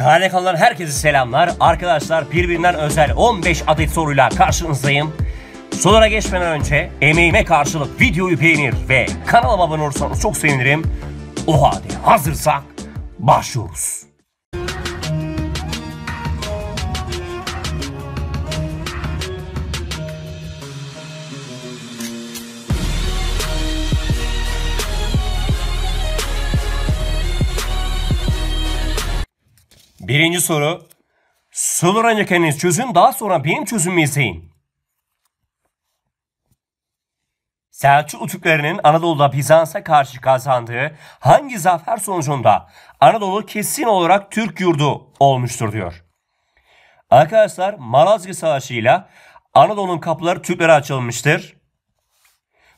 Tarihkalılar herkese selamlar. Arkadaşlar birbirinden özel 15 adet soruyla karşınızdayım. Sorulara geçmeden önce emeğime karşılık videoyu beğenir ve kanalıma abone olursanız çok sevinirim. O halde hazırsak başlıyoruz. Birinci soru. Sorular önce kendiniz çözün daha sonra benim çözümümü izleyin. Selçuklu Türklerinin Anadolu'da Bizans'a karşı kazandığı hangi zafer sonucunda Anadolu kesin olarak Türk yurdu olmuştur diyor. Arkadaşlar Malazgirt Savaşı ile Anadolu'nun kapıları Türklere açılmıştır.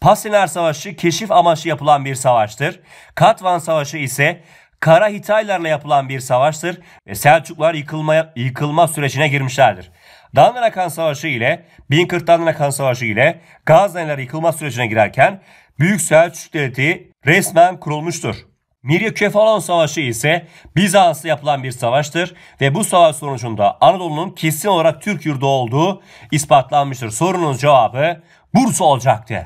Pasener Savaşı keşif amaçlı yapılan bir savaştır. Katvan Savaşı ise Kara Hitaylarla yapılan bir savaştır ve Selçuklar yıkılma, yıkılma sürecine girmişlerdir. Dandanakan Savaşı ile 1040 Dandanakan Savaşı ile Gazneliler yıkılma sürecine girerken Büyük Selçuk Devleti resmen kurulmuştur. Miryokefalon Savaşı ise Bizans'la yapılan bir savaştır ve bu savaş sonucunda Anadolu'nun kesin olarak Türk yurdu olduğu ispatlanmıştır. Sorunun cevabı Bursa olacaktı.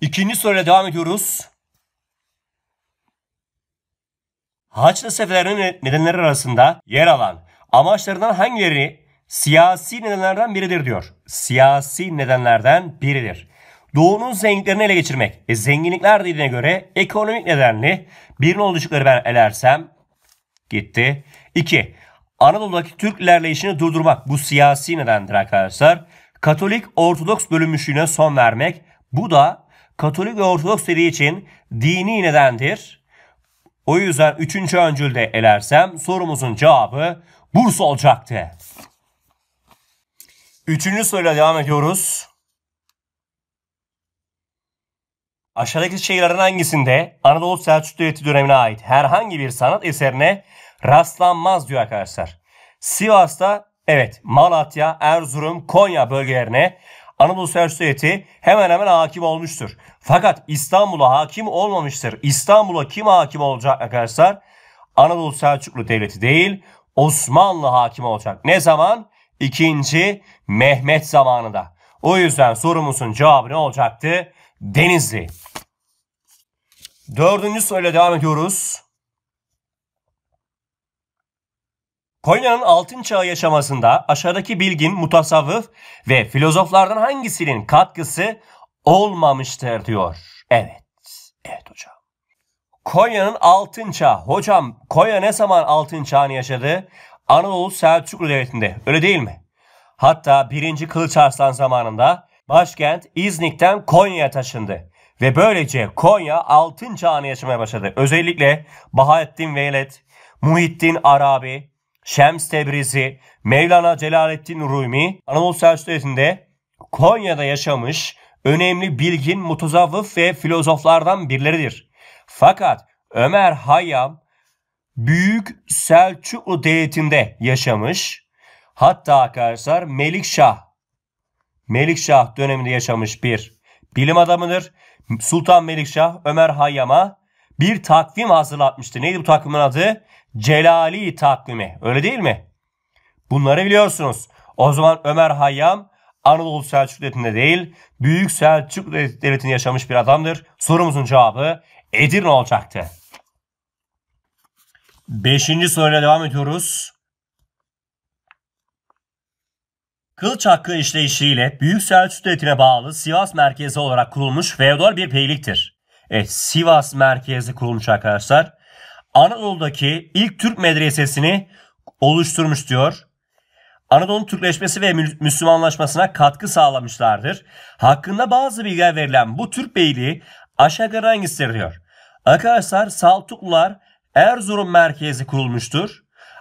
İkinci soruyla devam ediyoruz. Haçlı seferlerinin nedenleri arasında yer alan amaçlarından hangileri siyasi nedenlerden biridir diyor. Siyasi nedenlerden biridir. Doğunun zenginliklerini ele geçirmek. E, zenginlikler dediğine göre ekonomik nedenli. Birin oluştukları ben elersem gitti. 2. Anadolu'daki Türklerle işini durdurmak. Bu siyasi nedendir arkadaşlar. Katolik Ortodoks bölünmüşlüğüne son vermek. Bu da Katolik ve Ortodoks dediği için dini nedendir. O yüzden üçüncü öncülde elersem sorumuzun cevabı Bursa olacaktı. Üçüncü soruyla devam ediyoruz. Aşağıdaki şehirlerin hangisinde Anadolu Selçuklu Devleti dönemine ait herhangi bir sanat eserine rastlanmaz diyor arkadaşlar. Sivas'ta evet Malatya, Erzurum, Konya bölgelerine Anadolu Selçuk Devleti hemen hemen hakim olmuştur. Fakat İstanbul'a hakim olmamıştır. İstanbul'a kim hakim olacak arkadaşlar? Anadolu Selçuklu Devleti değil Osmanlı hakim olacak. Ne zaman? İkinci Mehmet zamanında. O yüzden sorumuzun cevabı ne olacaktı? Denizli. Dördüncü soruyla devam ediyoruz. Konya'nın altın çağı yaşamasında aşağıdaki bilgin, mutasavvıf ve filozoflardan hangisinin katkısı olmamıştır diyor. Evet, evet hocam. Konya'nın altın çağı. Hocam Konya ne zaman altın çağını yaşadı? Anadolu Selçuklu Devleti'nde öyle değil mi? Hatta 1. Kılıç Arslan zamanında başkent İznik'ten Konya'ya taşındı. Ve böylece Konya altın çağını yaşamaya başladı. Özellikle Bahattin Velet, Muhittin Arabi, Şems Tebrizi, Mevlana Celaleddin Rumi Anadolu Selçuklu'sunda Konya'da yaşamış önemli bilgin, mutazavvıf ve filozoflardan birileridir. Fakat Ömer Hayyam Büyük Selçuklu Devleti'nde yaşamış. Hatta arkadaşlar Melikşah Melikşah döneminde yaşamış bir bilim adamıdır. Sultan Melikşah Ömer Hayyam'a bir takvim hazırlatmıştı. Neydi bu takvimin adı? Celali takvimi. Öyle değil mi? Bunları biliyorsunuz. O zaman Ömer Hayyam Anadolu Selçuklu Devleti'nde değil, Büyük Selçuklu Devleti'nde yaşamış bir adamdır. Sorumuzun cevabı Edirne olacaktı. Beşinci soruyla devam ediyoruz. Kılıç hakkı işleyişiyle Büyük Selçuklu Devleti'ne bağlı Sivas merkezi olarak kurulmuş feodal bir beyliktir. Evet, Sivas merkezli kurulmuş arkadaşlar. Anadolu'daki ilk Türk medresesini oluşturmuş diyor. Anadolu Türkleşmesi ve Müslümanlaşmasına katkı sağlamışlardır. Hakkında bazı bilgiler verilen bu Türk beyliği aşağı yukarı Arkadaşlar Saltuklular Erzurum merkezi kurulmuştur.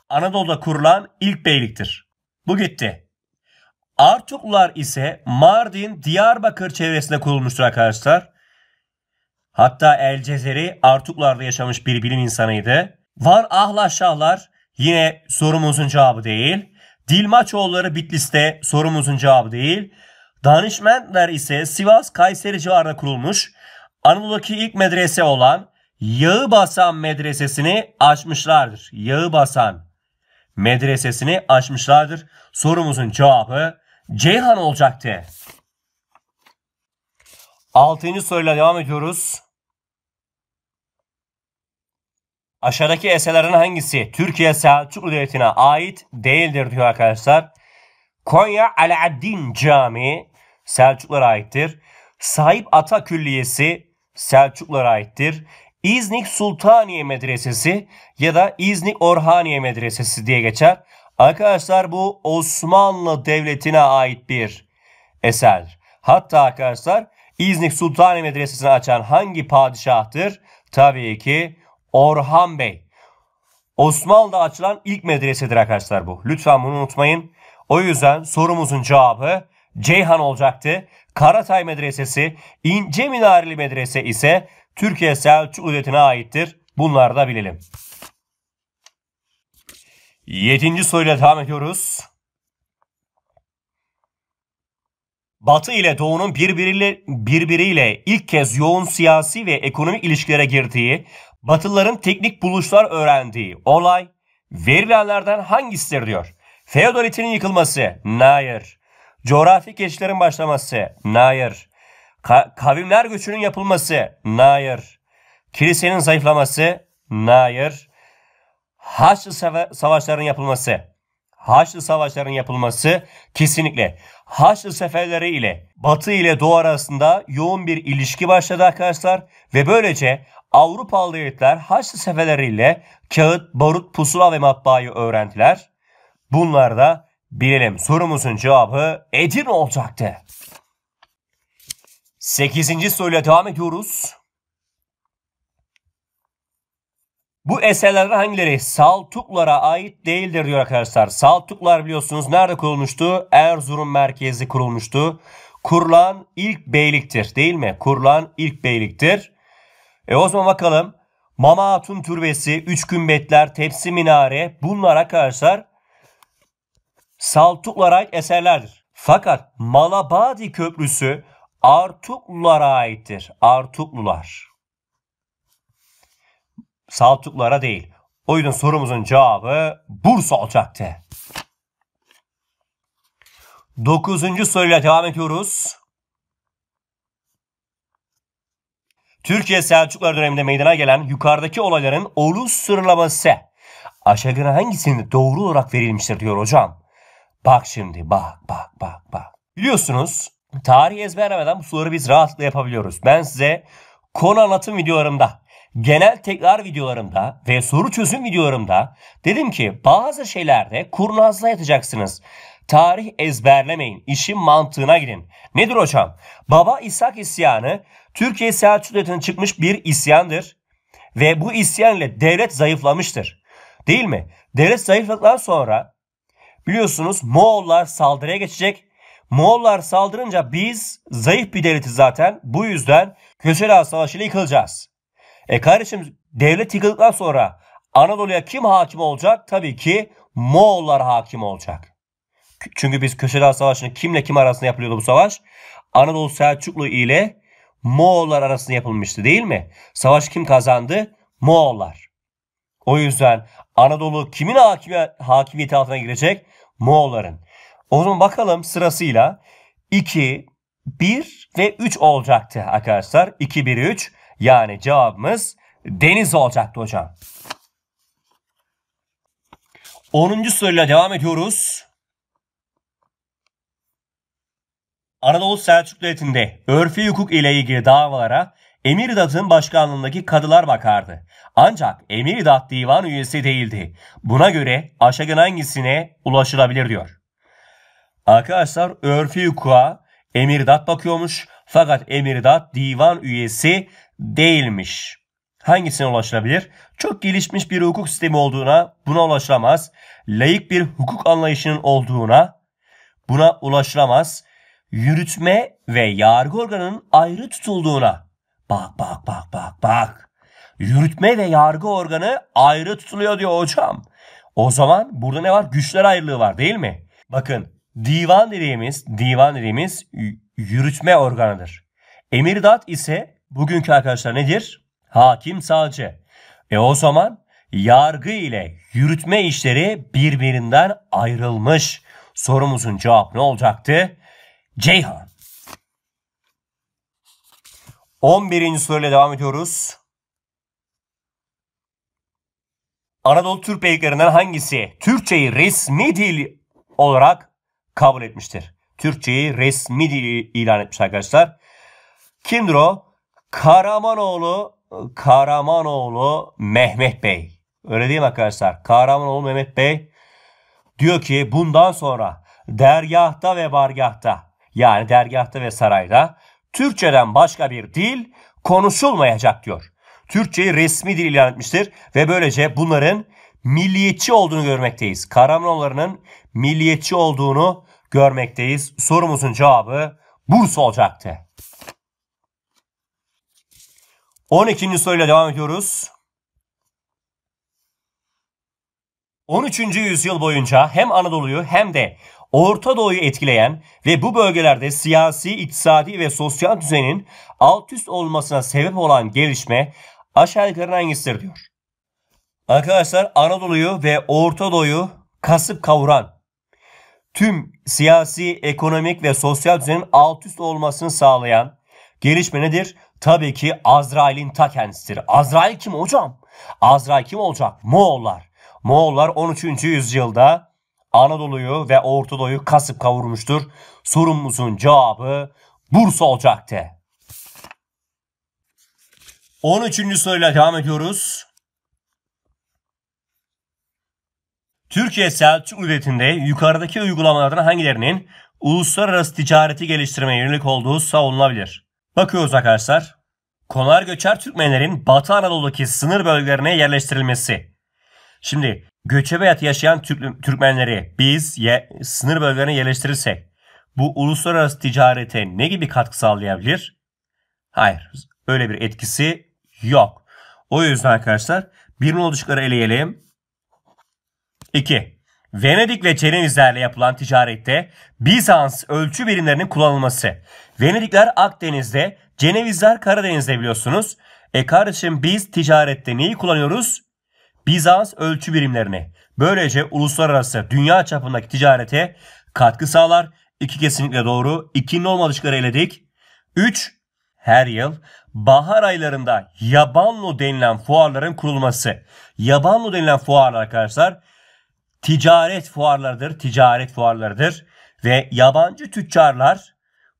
Anadolu'da kurulan ilk beyliktir. Bu gitti. Artuklular ise Mardin, Diyarbakır çevresinde kurulmuştur arkadaşlar. Hatta El Cezeri Artuklar'da yaşamış bir bilim insanıydı. Var Van Ahlaşşahlar yine sorumuzun cevabı değil. Dilmaçoğulları Bitlis'te sorumuzun cevabı değil. Danışmentler ise Sivas Kayseri civarında kurulmuş Anadolu'daki ilk medrese olan Yağıbasan Medresesini açmışlardır. Yağıbasan Medresesini açmışlardır. Sorumuzun cevabı Ceyhan olacaktı. Altıncı soruyla devam ediyoruz. Aşağıdaki eserlerin hangisi Türkiye Selçuklu Devleti'ne ait değildir diyor arkadaşlar. Konya Alaaddin Camii Selçuklara aittir. Sahip Ata Külliyesi Selçuklulara aittir. İznik Sultaniye Medresesi ya da İznik Orhaniye Medresesi diye geçer. Arkadaşlar bu Osmanlı Devleti'ne ait bir eser. Hatta arkadaşlar İznik Sultanı Medresesi'ni açan hangi padişahtır? Tabii ki Orhan Bey. Osmanlı'da açılan ilk medresedir arkadaşlar bu. Lütfen bunu unutmayın. O yüzden sorumuzun cevabı Ceyhan olacaktı. Karatay Medresesi, İnce Minareli Medrese ise Türkiye Selçuklu Devleti'ne aittir. Bunları da bilelim. Yedinci soruyla devam ediyoruz. Batı ile Doğu'nun birbiriyle, birbiriyle ilk kez yoğun siyasi ve ekonomik ilişkilere girdiği, Batılıların teknik buluşlar öğrendiği olay verilenlerden hangisidir diyor. Feodalitenin yıkılması, nayır? Coğrafi keşiflerin başlaması, nayır? Ka- kavimler göçünün yapılması, nayır? Kilisenin zayıflaması, nayır? Haçlı sava- savaşlarının yapılması, Haçlı savaşların yapılması kesinlikle Haçlı seferleri ile Batı ile Doğu arasında yoğun bir ilişki başladı arkadaşlar ve böylece Avrupalı devletler Haçlı seferleri ile kağıt, barut, pusula ve matbaayı öğrendiler. Bunlar da bilelim sorumuzun cevabı Edirne olacaktı. 8. soruyla devam ediyoruz. Bu eserlerden hangileri Saltuklara ait değildir diyor arkadaşlar. Saltuklar biliyorsunuz nerede kurulmuştu? Erzurum merkezi kurulmuştu. Kurulan ilk beyliktir değil mi? Kurulan ilk beyliktir. E o zaman bakalım. Mama Hatun Türbesi, Üç Gümbetler, Tepsi Minare bunlar arkadaşlar Saltuklara ait eserlerdir. Fakat Malabadi Köprüsü Artuklulara aittir. Artuklular. Saltuklara değil. O sorumuzun cevabı Bursa olacaktı. Dokuzuncu soruyla devam ediyoruz. Türkiye Selçuklar döneminde meydana gelen yukarıdaki olayların olus sıralaması aşağıdaki hangisinde doğru olarak verilmiştir diyor hocam. Bak şimdi bak bak bak bak. Biliyorsunuz tarihi ezberlemeden bu soruları biz rahatlıkla yapabiliyoruz. Ben size konu anlatım videolarımda genel tekrar videolarımda ve soru çözüm videolarımda dedim ki bazı şeylerde kurnazlığa yatacaksınız. Tarih ezberlemeyin, işin mantığına gidin. Nedir hocam? Baba İshak isyanı Türkiye Selçuklu Devleti'nin çıkmış bir isyandır ve bu isyan ile devlet zayıflamıştır. Değil mi? Devlet zayıfladıktan sonra biliyorsunuz Moğollar saldırıya geçecek. Moğollar saldırınca biz zayıf bir devleti zaten. Bu yüzden Köseler Savaşı ile yıkılacağız. E kardeşim devlet yıkıldıktan sonra Anadolu'ya kim hakim olacak? Tabii ki Moğollar hakim olacak. Çünkü biz Köşedağ Savaşı'nı kimle kim arasında yapılıyordu bu savaş? Anadolu Selçuklu ile Moğollar arasında yapılmıştı değil mi? Savaş kim kazandı? Moğollar. O yüzden Anadolu kimin hakimi hakimiyeti altına girecek? Moğolların. O zaman bakalım sırasıyla 2, 1 ve 3 olacaktı arkadaşlar. 2, 1, 3. Yani cevabımız deniz olacaktı hocam. 10. soruyla devam ediyoruz. Anadolu Selçuk Devleti'nde örfi hukuk ile ilgili davalara Emirdat'ın başkanlığındaki kadılar bakardı. Ancak Emirdat divan üyesi değildi. Buna göre aşağıdan hangisine ulaşılabilir diyor. Arkadaşlar örfi hukuka Emirdat bakıyormuş. Fakat Emirdat divan üyesi değilmiş. Hangisine ulaşılabilir? Çok gelişmiş bir hukuk sistemi olduğuna buna ulaşılamaz. Layık bir hukuk anlayışının olduğuna buna ulaşılamaz. Yürütme ve yargı organının ayrı tutulduğuna. Bak bak bak bak bak. Yürütme ve yargı organı ayrı tutuluyor diyor hocam. O zaman burada ne var? Güçler ayrılığı var değil mi? Bakın divan dediğimiz, divan dediğimiz yürütme organıdır. Emirdat ise bugünkü arkadaşlar nedir? Hakim savcı. E o zaman yargı ile yürütme işleri birbirinden ayrılmış. Sorumuzun cevap ne olacaktı? Ceyhan. 11. soruyla devam ediyoruz. Anadolu Türk beyliklerinden hangisi Türkçeyi resmi dil olarak kabul etmiştir? Türkçeyi resmi dil ilan etmiş arkadaşlar. Kimdir o? Karamanoğlu, Karamanoğlu Mehmet Bey. Öyle değil mi arkadaşlar? Karamanoğlu Mehmet Bey diyor ki bundan sonra dergahta ve bargahta yani dergahta ve sarayda Türkçeden başka bir dil konuşulmayacak diyor. Türkçeyi resmi dil ilan etmiştir ve böylece bunların milliyetçi olduğunu görmekteyiz. Karamanoğullarının milliyetçi olduğunu görmekteyiz. Sorumuzun cevabı Bursa olacaktı. 12. soruyla devam ediyoruz. 13. yüzyıl boyunca hem Anadolu'yu hem de Orta Doğu'yu etkileyen ve bu bölgelerde siyasi, iktisadi ve sosyal düzenin alt üst olmasına sebep olan gelişme aşağı yukarı hangisidir diyor. Arkadaşlar Anadolu'yu ve Orta Doğu'yu kasıp kavuran tüm siyasi, ekonomik ve sosyal düzenin alt üst olmasını sağlayan gelişme nedir? Tabii ki Azrail'in ta kendisidir. Azrail kim hocam? Azrail kim olacak? Moğollar. Moğollar 13. yüzyılda Anadolu'yu ve Ortadoğu'yu kasıp kavurmuştur. Sorumuzun cevabı Bursa olacaktı. 13. soruyla devam ediyoruz. Türkiye Selçuk Devleti'nde yukarıdaki uygulamalardan hangilerinin uluslararası ticareti geliştirmeye yönelik olduğu savunulabilir? Bakıyoruz arkadaşlar. Konar göçer Türkmenlerin Batı Anadolu'daki sınır bölgelerine yerleştirilmesi. Şimdi göçebe hayatı yaşayan Türkmenleri biz ye, sınır bölgelerine yerleştirirsek bu uluslararası ticarete ne gibi katkı sağlayabilir? Hayır. Öyle bir etkisi yok. O yüzden arkadaşlar bir nolu ele eleyelim. 2. Venedik ve Cenevizlerle yapılan ticarette Bizans ölçü birimlerinin kullanılması. Venedikler Akdeniz'de, Cenevizler Karadeniz'de biliyorsunuz. E kardeşim biz ticarette neyi kullanıyoruz? Bizans ölçü birimlerini. Böylece uluslararası dünya çapındaki ticarete katkı sağlar. İki kesinlikle doğru. İkinin olmadıkları eledik. Üç. Her yıl bahar aylarında Yabanlu denilen fuarların kurulması. Yabanlu denilen fuarlar arkadaşlar ticaret fuarlarıdır, ticaret fuarlarıdır ve yabancı tüccarlar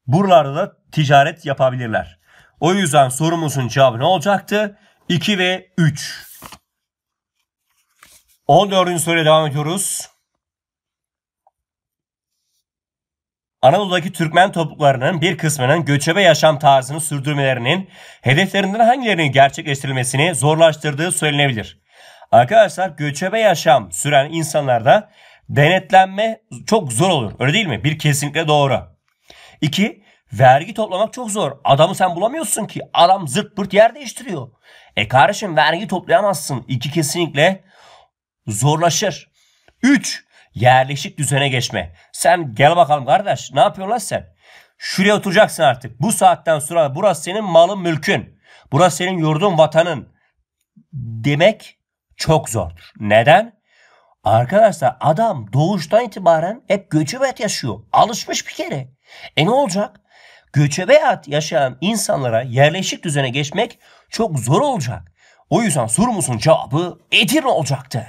buralarda da ticaret yapabilirler. O yüzden sorumuzun cevabı ne olacaktı? 2 ve 3. 14. soruya devam ediyoruz. Anadolu'daki Türkmen topluluklarının bir kısmının göçebe yaşam tarzını sürdürmelerinin hedeflerinden hangilerinin gerçekleştirilmesini zorlaştırdığı söylenebilir. Arkadaşlar göçebe yaşam süren insanlarda denetlenme çok zor olur. Öyle değil mi? Bir kesinlikle doğru. İki, vergi toplamak çok zor. Adamı sen bulamıyorsun ki. Adam zırt pırt yer değiştiriyor. E kardeşim vergi toplayamazsın. İki kesinlikle zorlaşır. Üç, yerleşik düzene geçme. Sen gel bakalım kardeş ne yapıyorsun lan sen? Şuraya oturacaksın artık. Bu saatten sonra burası senin malın mülkün. Burası senin yurdun vatanın. Demek çok zordur. Neden? Arkadaşlar adam doğuştan itibaren hep göçebet yaşıyor. Alışmış bir kere. E ne olacak? Göçebe yaşayan insanlara yerleşik düzene geçmek çok zor olacak. O yüzden sorumuzun cevabı Edirne olacaktı.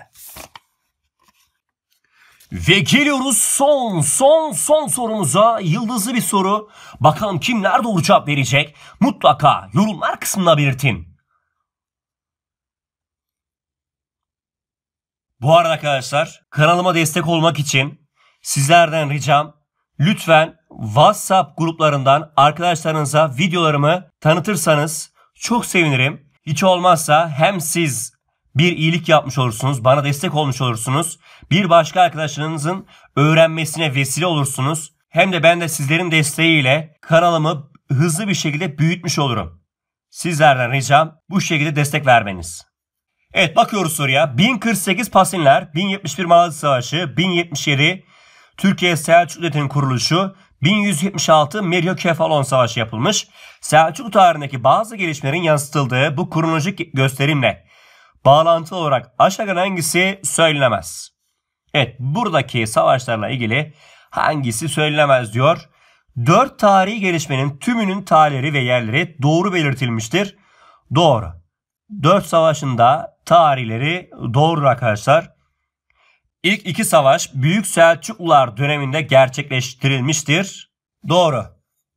Ve geliyoruz son son son sorumuza yıldızlı bir soru. Bakalım kimler doğru cevap verecek? Mutlaka yorumlar kısmına belirtin. Bu arada arkadaşlar kanalıma destek olmak için sizlerden ricam lütfen WhatsApp gruplarından arkadaşlarınıza videolarımı tanıtırsanız çok sevinirim. Hiç olmazsa hem siz bir iyilik yapmış olursunuz, bana destek olmuş olursunuz. Bir başka arkadaşlarınızın öğrenmesine vesile olursunuz. Hem de ben de sizlerin desteğiyle kanalımı hızlı bir şekilde büyütmüş olurum. Sizlerden ricam bu şekilde destek vermeniz. Evet bakıyoruz soruya. 1048 Pasinler, 1071 Malazgirt Savaşı, 1077 Türkiye Selçuklu Devleti'nin kuruluşu, 1176 Kefalon Savaşı yapılmış. Selçuklu tarihindeki bazı gelişmelerin yansıtıldığı bu kronolojik gösterimle bağlantılı olarak aşağıdan hangisi söylenemez? Evet buradaki savaşlarla ilgili hangisi söylenemez diyor. Dört tarihi gelişmenin tümünün tarihleri ve yerleri doğru belirtilmiştir. Doğru. 4 savaşında tarihleri doğru arkadaşlar. İlk iki savaş Büyük Selçuklular döneminde gerçekleştirilmiştir. Doğru.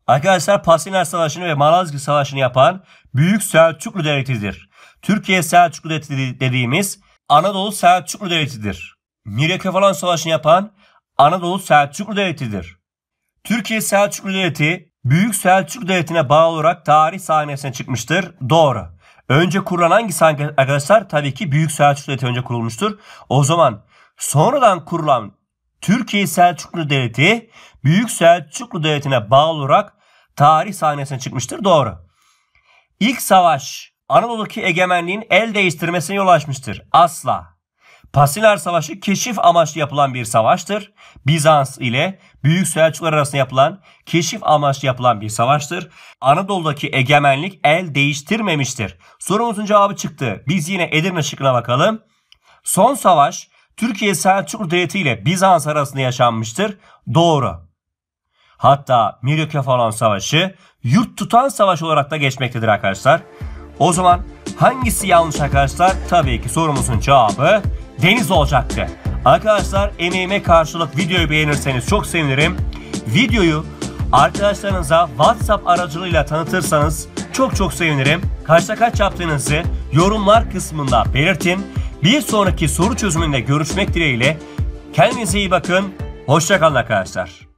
Arkadaşlar Pasinler Savaşı'nı ve Malazgirt Savaşı'nı yapan Büyük Selçuklu Devleti'dir. Türkiye Selçuklu Devleti dediğimiz Anadolu Selçuklu Devleti'dir. falan Savaşı'nı yapan Anadolu Selçuklu Devleti'dir. Türkiye Selçuklu Devleti Büyük Selçuklu Devleti'ne bağlı olarak tarih sahnesine çıkmıştır. Doğru. Önce kurulan hangisi arkadaşlar? Tabii ki Büyük Selçuklu Devleti önce kurulmuştur. O zaman sonradan kurulan Türkiye Selçuklu Devleti Büyük Selçuklu Devleti'ne bağlı olarak tarih sahnesine çıkmıştır. Doğru. İlk savaş Anadolu'daki egemenliğin el değiştirmesine yol açmıştır. Asla. Pasiler Savaşı keşif amaçlı yapılan bir savaştır. Bizans ile Büyük Selçuklar arasında yapılan keşif amaçlı yapılan bir savaştır. Anadolu'daki egemenlik el değiştirmemiştir. Sorumuzun cevabı çıktı. Biz yine Edirne şıkkına bakalım. Son savaş Türkiye Selçuklu Devleti ile Bizans arasında yaşanmıştır. Doğru. Hatta Miryokefalon Savaşı yurt tutan savaş olarak da geçmektedir arkadaşlar. O zaman hangisi yanlış arkadaşlar? Tabii ki sorumuzun cevabı Deniz olacaktı. Arkadaşlar emeğime karşılık videoyu beğenirseniz çok sevinirim. Videoyu arkadaşlarınıza WhatsApp aracılığıyla tanıtırsanız çok çok sevinirim. Kaçta kaç yaptığınızı yorumlar kısmında belirtin. Bir sonraki soru çözümünde görüşmek dileğiyle. Kendinize iyi bakın. Hoşçakalın arkadaşlar.